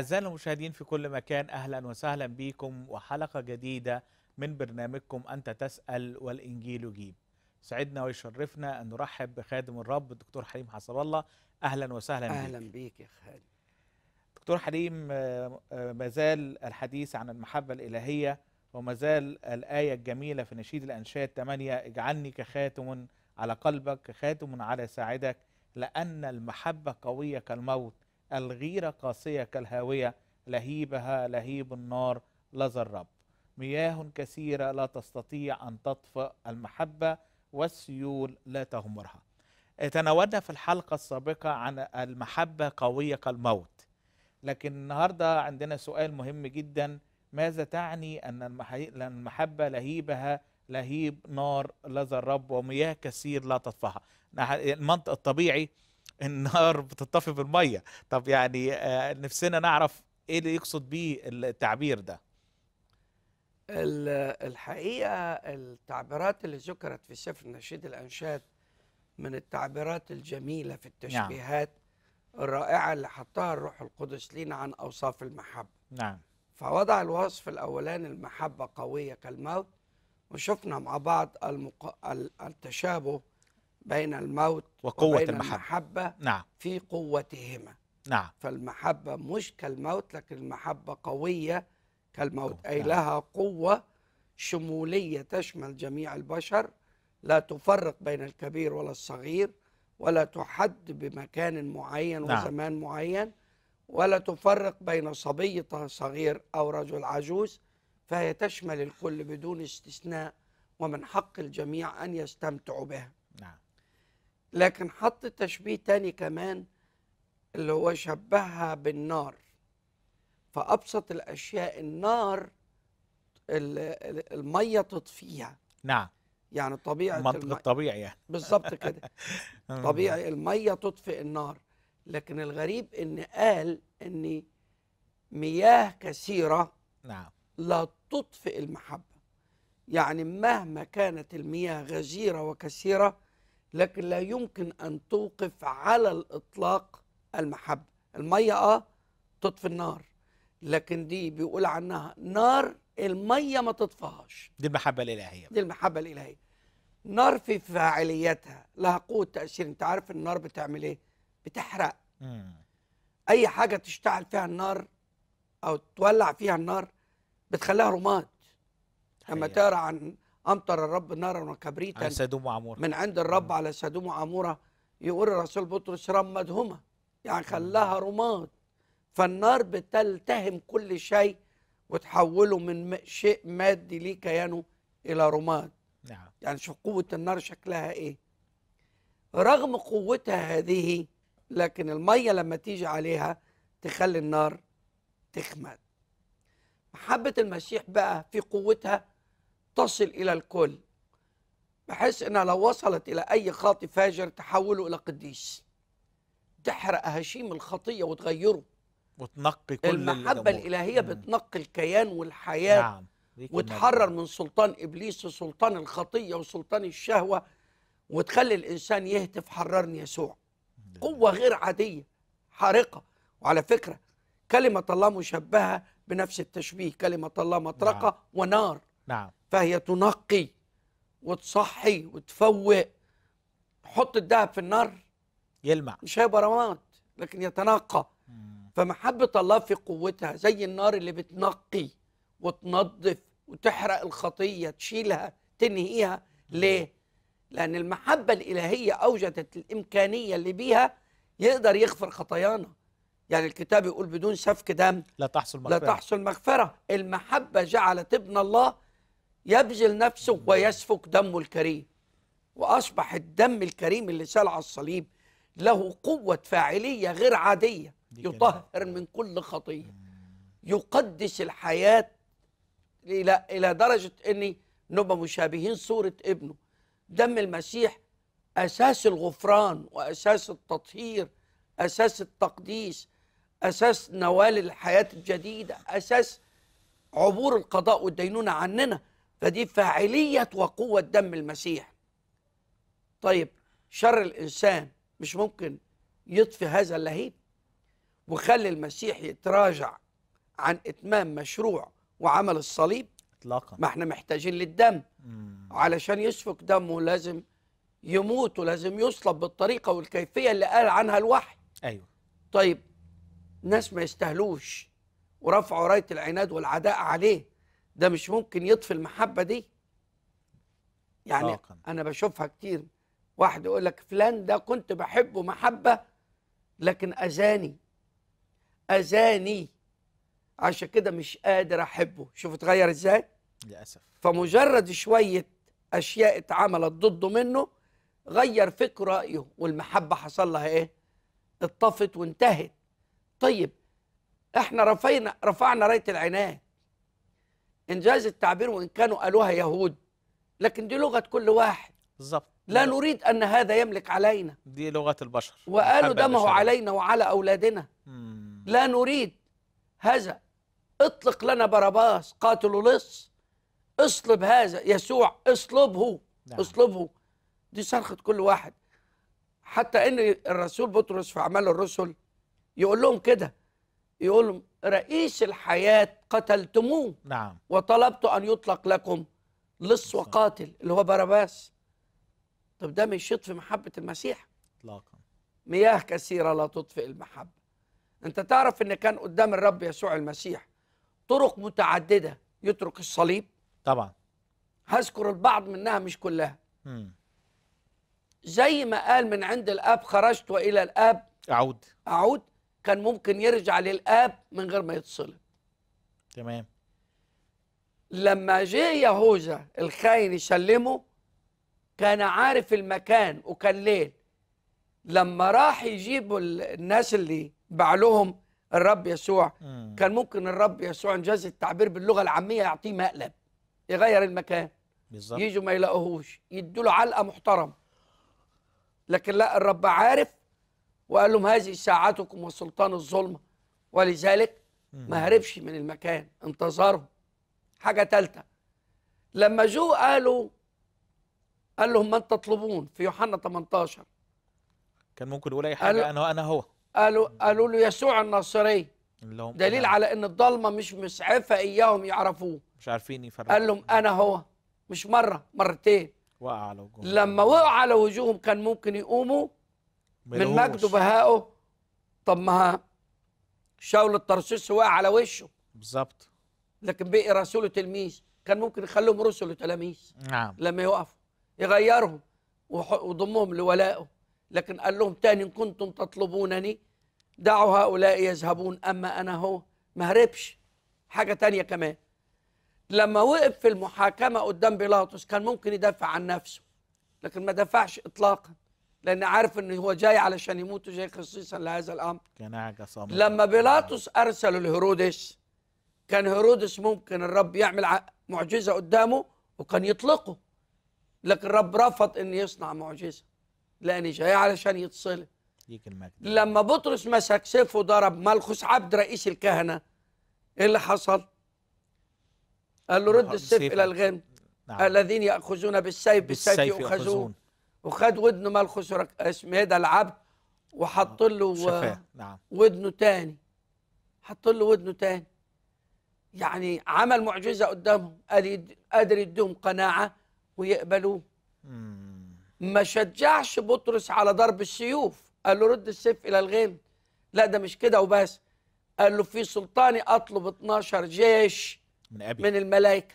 أعزائنا المشاهدين في كل مكان أهلا وسهلا بكم وحلقة جديدة من برنامجكم أنت تسأل والإنجيل يجيب سعدنا ويشرفنا أن نرحب بخادم الرب الدكتور حليم حسب الله أهلا وسهلا بك أهلا بيك يا خالد دكتور حليم آه، آه، ما زال الحديث عن المحبة الإلهية وما زال الآية الجميلة في نشيد الأنشاد 8 اجعلني كخاتم على قلبك كخاتم على ساعدك لأن المحبة قوية كالموت الغيرة قاسية كالهاوية لهيبها لهيب النار لذا الرب مياه كثيرة لا تستطيع أن تطفئ المحبة والسيول لا تغمرها تناولنا في الحلقة السابقة عن المحبة قوية كالموت لكن النهاردة عندنا سؤال مهم جدا ماذا تعني أن المحبة لهيبها لهيب نار لذا الرب ومياه كثير لا تطفئها المنطق الطبيعي النار بتطفي بالميه طب يعني آه، نفسنا نعرف ايه اللي يقصد بيه التعبير ده الحقيقه التعبيرات اللي ذكرت في سفر نشيد الانشاد من التعبيرات الجميله في نعم. التشبيهات نعم. الرائعه اللي حطها الروح القدس لينا عن اوصاف المحبه نعم فوضع الوصف الاولاني المحبه قويه كالموت وشفنا مع بعض المق... التشابه بين الموت وقوة وبين المحبة, المحبة نعم. في قوتهما نعم فالمحبة مش كالموت لكن المحبة قوية كالموت أي نعم. لها قوة شمولية تشمل جميع البشر لا تفرق بين الكبير ولا الصغير ولا تحد بمكان معين نعم. وزمان معين ولا تفرق بين صبي صغير أو رجل عجوز فهي تشمل الكل بدون استثناء ومن حق الجميع أن يستمتعوا بها لكن حط تشبيه تاني كمان اللي هو شبهها بالنار فأبسط الأشياء النار المية تطفيها نعم يعني طبيعة منطق الطبيعي يعني بالظبط كده طبيعي المية تطفئ النار لكن الغريب ان قال ان مياه كثيرة نعم لا تطفئ المحبة يعني مهما كانت المياه غزيرة وكثيرة لكن لا يمكن أن توقف على الإطلاق المحبة المية آه تطفي النار لكن دي بيقول عنها نار المية ما تطفهاش دي المحبة الإلهية دي المحبة الإلهية نار في فاعليتها لها قوة تأثير أنت عارف النار بتعمل إيه بتحرق مم. أي حاجة تشتعل فيها النار أو تولع فيها النار بتخليها رماد لما تقرا عن امطر الرب نارا وكبريتا على سدوم وعموره من عند الرب على سدوم وعموره يقول الرسول بطرس رمدهما يعني خلاها رماد فالنار بتلتهم كل شيء وتحوله من شيء مادي ليه كيانه الى رماد نعم يعني شوف قوه النار شكلها ايه رغم قوتها هذه لكن الميه لما تيجي عليها تخلي النار تخمد محبه المسيح بقى في قوتها تصل إلى الكل بحيث أنها لو وصلت إلى أي خاطئ فاجر تحوله إلى قديس تحرق هشيم الخطية وتغيره وتنقي كل المحبة الإلهية بتنقي الكيان والحياة نعم. وتحرر من سلطان إبليس وسلطان الخطية وسلطان الشهوة وتخلي الإنسان يهتف حررني يسوع قوة غير عادية حارقة وعلى فكرة كلمة الله مشبهة بنفس التشبيه كلمة الله مطرقة نعم. ونار نعم فهي تنقي وتصحي وتفوق حط الذهب في النار يلمع مش هيبقى رماد لكن يتنقى فمحبة الله في قوتها زي النار اللي بتنقي وتنظف وتحرق الخطية تشيلها تنهيها ليه؟ لأن المحبة الإلهية أوجدت الإمكانية اللي بيها يقدر يغفر خطايانا يعني الكتاب يقول بدون سفك دم لا تحصل مغفرة لا تحصل مغفرة المحبة جعلت ابن الله يبذل نفسه ويسفك دمه الكريم وأصبح الدم الكريم اللي سال على الصليب له قوة فاعلية غير عادية يطهر من كل خطية يقدس الحياة إلى إلى درجة إن نبقى مشابهين صورة ابنه دم المسيح أساس الغفران وأساس التطهير أساس التقديس أساس نوال الحياة الجديدة أساس عبور القضاء والدينونة عننا فدي فاعلية وقوة دم المسيح طيب شر الإنسان مش ممكن يطفي هذا اللهيب وخلي المسيح يتراجع عن إتمام مشروع وعمل الصليب اطلاقا ما احنا محتاجين للدم مم. علشان يسفك دمه لازم يموت ولازم يصلب بالطريقة والكيفية اللي قال عنها الوحي أيوة طيب ناس ما يستهلوش ورفعوا راية العناد والعداء عليه ده مش ممكن يطفي المحبه دي يعني طاقا. انا بشوفها كتير واحد يقول لك فلان ده كنت بحبه محبه لكن اذاني اذاني عشان كده مش قادر احبه شوف اتغير ازاي للاسف فمجرد شويه اشياء اتعملت ضده منه غير فكر رايه والمحبه حصل لها ايه اتطفت وانتهت طيب احنا رفعنا رفعنا رايه العناد انجاز التعبير وان كانوا قالوها يهود لكن دي لغه كل واحد بالظبط لا نريد ان هذا يملك علينا دي لغه البشر وقالوا دمه علينا وعلى اولادنا مم. لا نريد هذا اطلق لنا برباس قاتل لص اصلب هذا يسوع اصلبه نعم. اصلبه دي صرخه كل واحد حتى ان الرسول بطرس في اعمال الرسل يقول لهم كده يقول رئيس الحياة قتلتموه نعم وطلبت أن يطلق لكم لص وقاتل اللي هو باراباس طب ده مش يطفي محبة المسيح اطلاقا مياه كثيرة لا تطفئ المحبة انت تعرف ان كان قدام الرب يسوع المسيح طرق متعددة يترك الصليب طبعا هذكر البعض منها مش كلها مم. زي ما قال من عند الاب خرجت والى الاب اعود اعود كان ممكن يرجع للاب من غير ما يتصلب تمام لما جه يهوذا الخاين يسلمه كان عارف المكان وكان ليل لما راح يجيبوا الناس اللي باع لهم الرب يسوع م. كان ممكن الرب يسوع انجاز التعبير باللغه العاميه يعطيه مقلب يغير المكان بالظبط يجوا ما يلاقوهوش يدوا له علقه محترمه لكن لا الرب عارف وقال لهم هذه ساعتكم وسلطان الظلمة ولذلك ما هربش من المكان انتظرهم حاجة تالتة لما جو قالوا قال لهم من تطلبون في يوحنا 18 كان ممكن يقول اي حاجه قالوا انا انا هو قالوا قالوا له يسوع الناصري دليل على ان الضلمه مش مسعفه اياهم يعرفوه مش عارفين يفرقوا قال لهم انا هو مش مره مرتين وقع على وجوههم لما وقع على وجوههم كان ممكن يقوموا من مجده بهائه طب ما شاول الترسيس وقع على وشه بالظبط لكن بقي رسول تلميذ كان ممكن يخليهم رسل وتلاميذ نعم لما يقفوا يغيرهم وضمهم لولائه لكن قال لهم تاني ان كنتم تطلبونني دعوا هؤلاء يذهبون اما انا هو ما هربش حاجه تانية كمان لما وقف في المحاكمه قدام بيلاطس كان ممكن يدافع عن نفسه لكن ما دافعش اطلاقا لان عارف ان هو جاي علشان يموت وجاي خصيصا لهذا الامر كان لما بيلاطس ارسله لهيرودس كان هيرودس ممكن الرب يعمل معجزه قدامه وكان يطلقه لكن الرب رفض ان يصنع معجزه لان جاي علشان يتصل لما بطرس مسك سيفه وضرب ملخوس عبد رئيس الكهنه ايه اللي حصل؟ قال له رد السيف الى الغنم نعم. الذين ياخذون بالسيف بالسيف يؤخذون وخد ودنه اسمه ايه ده العبد وحط له آه، شفاه. نعم. ودنه تاني حط له ودنه تاني يعني عمل معجزه قدامهم قال قادر يديهم قناعه ويقبلوه ما شجعش بطرس على ضرب السيوف قال له رد السيف الى الغيم لا ده مش كده وبس قال له في سلطاني اطلب 12 جيش من, أبي. من الملائكه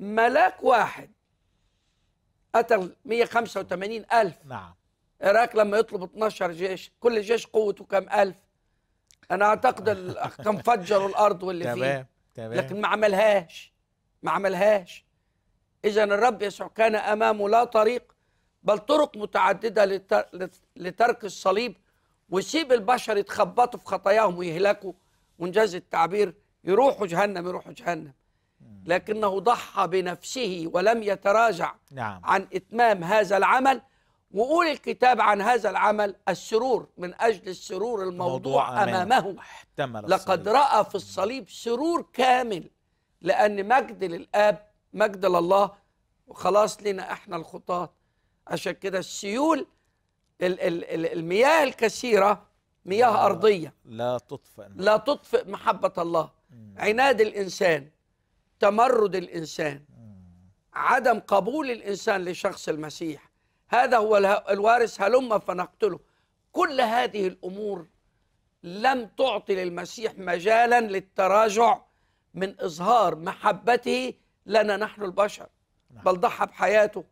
ملاك واحد قتل 185 ألف نعم العراق لما يطلب 12 جيش كل جيش قوته كام ألف أنا أعتقد كان فجروا الأرض واللي تمام. فيه تمام لكن ما عملهاش ما عملهاش إذا الرب يسوع كان أمامه لا طريق بل طرق متعددة لترك الصليب ويسيب البشر يتخبطوا في خطاياهم ويهلكوا وإنجاز التعبير يروحوا جهنم يروحوا جهنم لكنه ضحى بنفسه ولم يتراجع نعم. عن إتمام هذا العمل وقول الكتاب عن هذا العمل السرور من أجل السرور الموضوع أمامه احتمل لقد رأى في الصليب سرور كامل لأن مجد للآب مجد لله وخلاص لنا احنا الخطاة عشان كده السيول المياه الكثيرة مياه لا أرضية لا تطفئ لا تطفئ محبة الله عناد الإنسان تمرد الانسان عدم قبول الانسان لشخص المسيح هذا هو الوارث هلم فنقتله كل هذه الامور لم تعطي للمسيح مجالا للتراجع من اظهار محبته لنا نحن البشر نعم. بل ضحى بحياته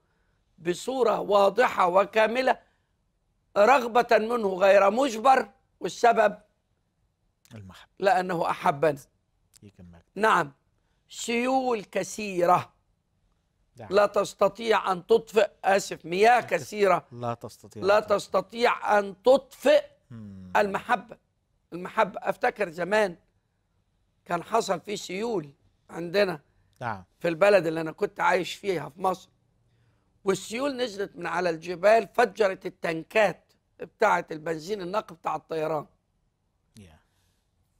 بصوره واضحه وكامله رغبه منه غير مجبر والسبب المحبه لانه احبنا نعم سيول كثيرة نعم. لا تستطيع أن تطفئ آسف مياه كثيرة لا تستطيع لا تستطيع أن تطفئ المحبة المحبة أفتكر زمان كان حصل في سيول عندنا نعم. في البلد اللي أنا كنت عايش فيها في مصر والسيول نزلت من على الجبال فجرت التنكات بتاعة البنزين النقي بتاع الطيران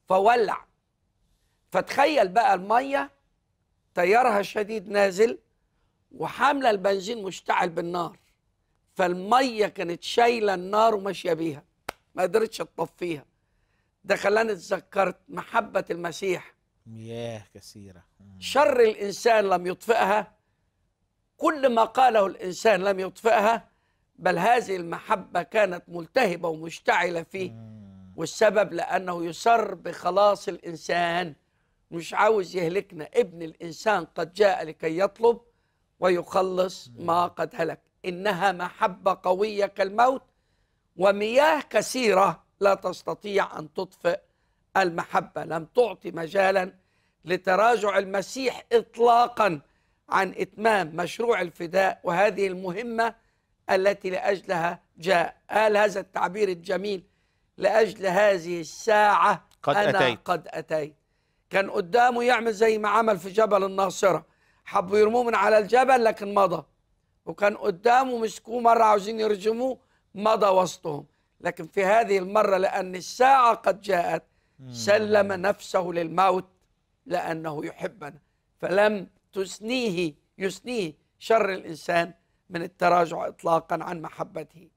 فولع فتخيل بقى المية تيارها الشديد نازل وحامله البنزين مشتعل بالنار فالميه كانت شايله النار وماشيه بيها ما قدرتش تطفيها ده خلاني اتذكرت محبه المسيح مياه كثيره شر الانسان لم يطفئها كل ما قاله الانسان لم يطفئها بل هذه المحبه كانت ملتهبه ومشتعله فيه والسبب لانه يسر بخلاص الانسان مش عاوز يهلكنا ابن الإنسان قد جاء لكي يطلب ويخلص ما قد هلك إنها محبة قوية كالموت ومياه كثيرة لا تستطيع أن تطفئ المحبة لم تعطي مجالا لتراجع المسيح إطلاقا عن إتمام مشروع الفداء وهذه المهمة التي لأجلها جاء قال هذا التعبير الجميل لأجل هذه الساعة قد أنا أتيت. قد أتيت كان قدامه يعمل زي ما عمل في جبل الناصرة حبوا يرموه من على الجبل لكن مضى وكان قدامه مسكوه مرة عاوزين يرجموه مضى وسطهم لكن في هذه المرة لأن الساعة قد جاءت سلم نفسه للموت لأنه يحبنا فلم تسنيه يسنيه شر الإنسان من التراجع إطلاقا عن محبته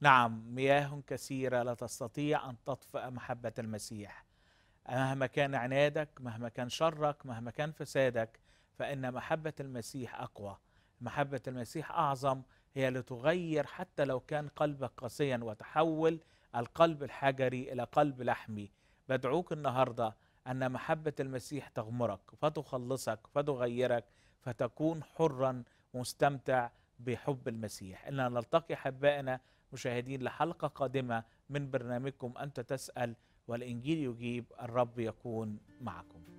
نعم مياه كثيرة لا تستطيع أن تطفئ محبة المسيح مهما كان عنادك مهما كان شرك مهما كان فسادك فإن محبة المسيح أقوى محبة المسيح أعظم هي لتغير حتى لو كان قلبك قاسيا وتحول القلب الحجري إلى قلب لحمي بدعوك النهاردة أن محبة المسيح تغمرك فتخلصك فتغيرك فتكون حرا مستمتع بحب المسيح إننا نلتقي حبائنا مشاهدين لحلقة قادمة من برنامجكم أنت تسأل والإنجيل يجيب الرب يكون معكم